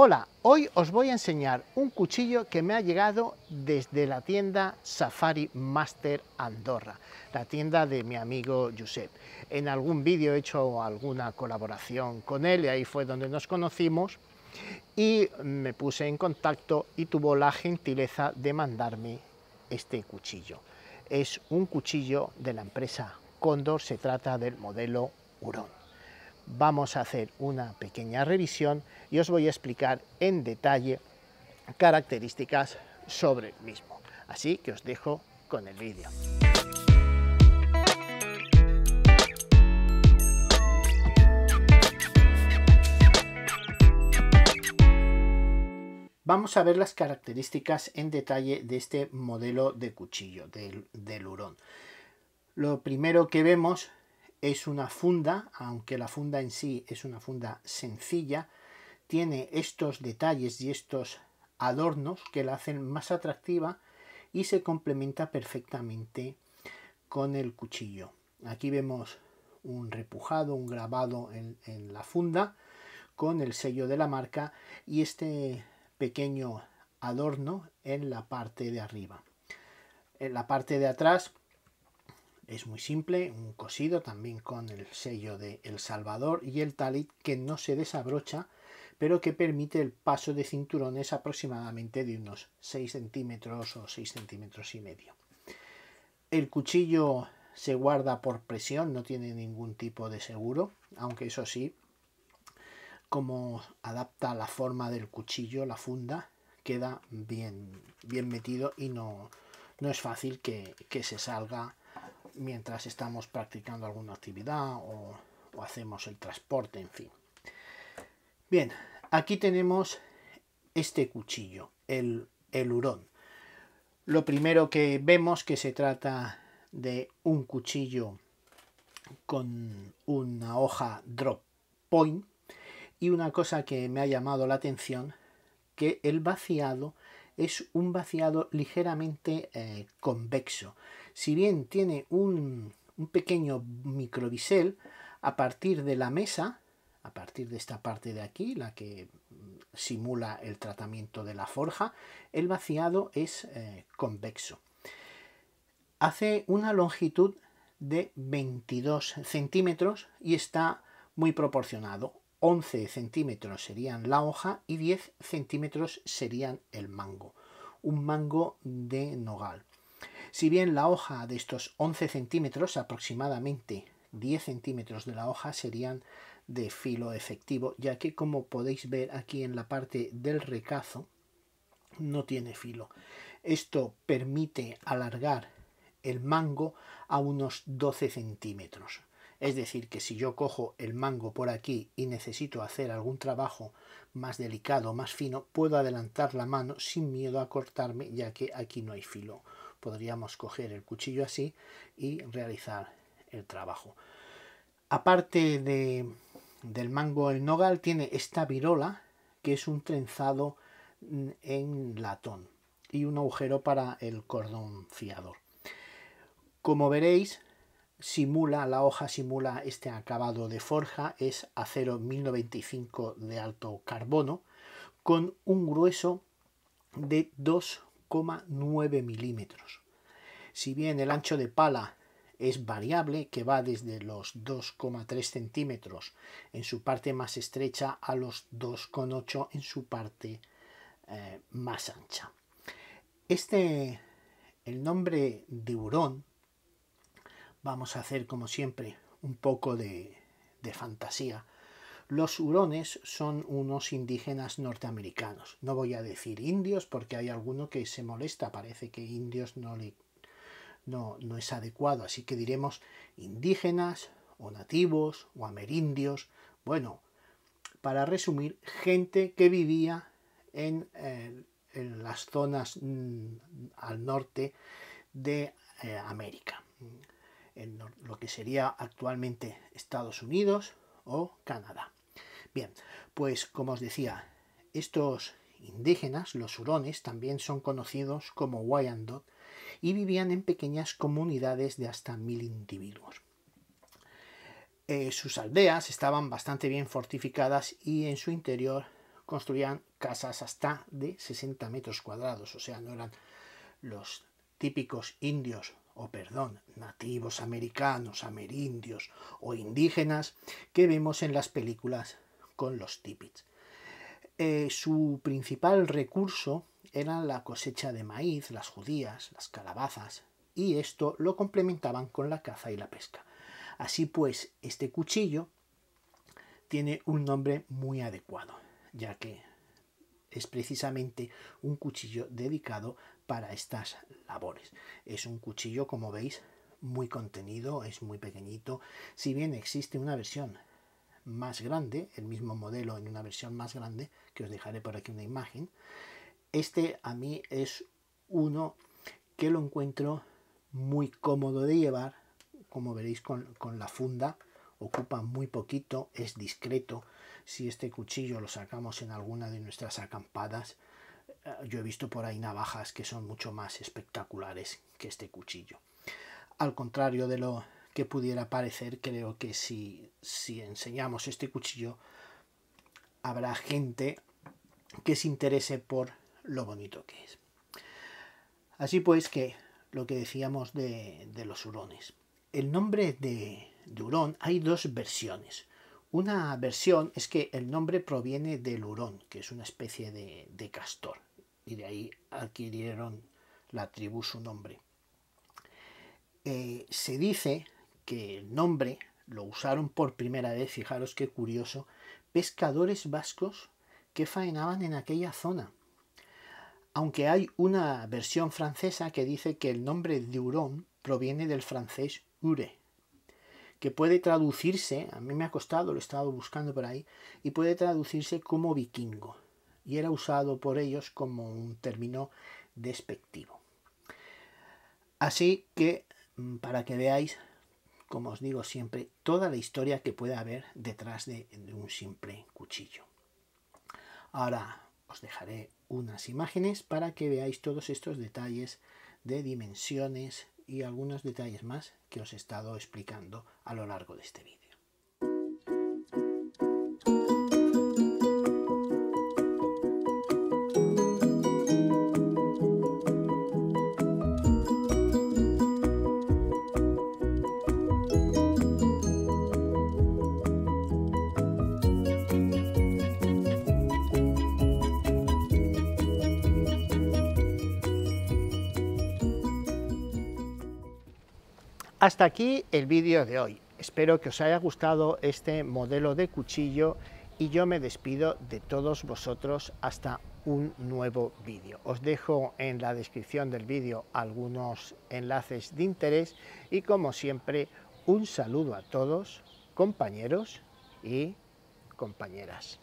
Hola, hoy os voy a enseñar un cuchillo que me ha llegado desde la tienda Safari Master Andorra, la tienda de mi amigo Josep. En algún vídeo he hecho alguna colaboración con él y ahí fue donde nos conocimos y me puse en contacto y tuvo la gentileza de mandarme este cuchillo. Es un cuchillo de la empresa Condor, se trata del modelo Hurón vamos a hacer una pequeña revisión y os voy a explicar en detalle características sobre el mismo. Así que os dejo con el vídeo. Vamos a ver las características en detalle de este modelo de cuchillo, del, del hurón. Lo primero que vemos es una funda, aunque la funda en sí es una funda sencilla, tiene estos detalles y estos adornos que la hacen más atractiva y se complementa perfectamente con el cuchillo. Aquí vemos un repujado, un grabado en, en la funda con el sello de la marca y este pequeño adorno en la parte de arriba. En la parte de atrás es muy simple, un cosido también con el sello de El Salvador y el talit que no se desabrocha, pero que permite el paso de cinturones aproximadamente de unos 6 centímetros o 6 centímetros y medio. El cuchillo se guarda por presión, no tiene ningún tipo de seguro, aunque eso sí, como adapta la forma del cuchillo, la funda, queda bien, bien metido y no, no es fácil que, que se salga mientras estamos practicando alguna actividad o, hacemos el transporte, en fin. Bien, aquí tenemos este cuchillo, el, hurón. Lo primero que vemos que se trata de un cuchillo con una hoja drop point y una cosa que me ha llamado la atención que el vaciado es un vaciado ligeramente eh, convexo si bien tiene un, pequeño microbisel a partir de la mesa, a partir de esta parte de aquí, la que mm, simula el tratamiento de la forja, el vaciado es eh, convexo. Hace una longitud de 22 centímetros y está muy proporcionado. 11 centímetros serían la hoja y 10 centímetros serían el mango. Un mango de nogal. Si bien la hoja de estos 11 centímetros, aproximadamente 10 centímetros de la hoja serían de filo efectivo, ya que como podéis ver aquí en la parte del recazo, no tiene filo. Esto permite alargar el mango a unos 12 centímetros. Es decir, que si yo cojo el mango por aquí y necesito hacer algún trabajo más delicado, más fino, puedo adelantar la mano sin miedo a cortarme, ya que aquí no hay filo podríamos coger el cuchillo así y realizar el trabajo. Aparte de, del mango, el nogal tiene esta virola que es un trenzado mm, en latón y un agujero para el cordón fiador. Como veréis, simula, la hoja simula este acabado de forja, es acero 1095 de alto carbono, con un grueso de 2 9 milímetros. Si bien el ancho de pala es variable, que va desde los 2,3 centímetros en su parte más estrecha a los 2,8 en su parte eh, más ancha. Este, el nombre de burón vamos a hacer como siempre un poco de, de fantasía los hurones son unos indígenas norteamericanos. No voy a decir indios porque hay alguno que se molesta, parece que indios no, le, no, es adecuado, así que diremos indígenas o nativos o amerindios. Bueno, para resumir, gente que vivía en, eh, las zonas mm, al norte de eh, América, en lo que sería actualmente Estados Unidos o Canadá. Bien, pues como os decía, estos indígenas, los hurones, también son conocidos como Wyandot y vivían en pequeñas comunidades de hasta mil individuos. Eh, sus aldeas estaban bastante bien fortificadas y en su interior construían casas hasta de 60 metros cuadrados, o sea, no eran los típicos indios o perdón, nativos americanos, amerindios o indígenas que vemos en las películas con los tipits. Eh, su principal recurso era la cosecha de maíz, las judías, las calabazas, y esto lo complementaban con la caza y la pesca. Así pues, este cuchillo tiene un nombre muy adecuado, ya que es precisamente un cuchillo dedicado para estas labores. Es un cuchillo, como veis, muy contenido, es muy pequeñito. Si bien existe una versión más grande, el mismo modelo en una versión más grande, que os dejaré por aquí una imagen. Este a mí es uno que lo encuentro muy cómodo de llevar, como veréis con, con la funda, ocupa muy poquito, es discreto. Si este cuchillo lo sacamos en alguna de nuestras acampadas, eh, yo he visto por ahí navajas que son mucho más espectaculares que este cuchillo. Al contrario de lo, que pudiera parecer, creo que si, si enseñamos este cuchillo, habrá gente que se interese por lo bonito que es. Así pues que lo que decíamos de, los hurones. El nombre de, hurón hay dos versiones. Una versión es que el nombre proviene del hurón, que es una especie de, castor, y de ahí adquirieron la tribu su nombre. Eh, se dice que el nombre lo usaron por primera vez, fijaros qué curioso, pescadores vascos que faenaban en aquella zona. Aunque hay una versión francesa que dice que el nombre de proviene del francés Ure, que puede traducirse, a mí me ha costado, lo he estado buscando por ahí, y puede traducirse como vikingo, y era usado por ellos como un término despectivo. Así que, mm, para que veáis como os digo siempre, toda la historia que pueda haber detrás de, de un simple cuchillo. Ahora os dejaré unas imágenes para que veáis todos estos detalles de dimensiones y algunos detalles más que os he estado explicando a lo largo de este vídeo. Hasta aquí el vídeo de hoy. Espero que os haya gustado este modelo de cuchillo y yo me despido de todos vosotros hasta un nuevo vídeo. Os dejo en la descripción del vídeo algunos enlaces de interés y como siempre un saludo a todos, compañeros y compañeras.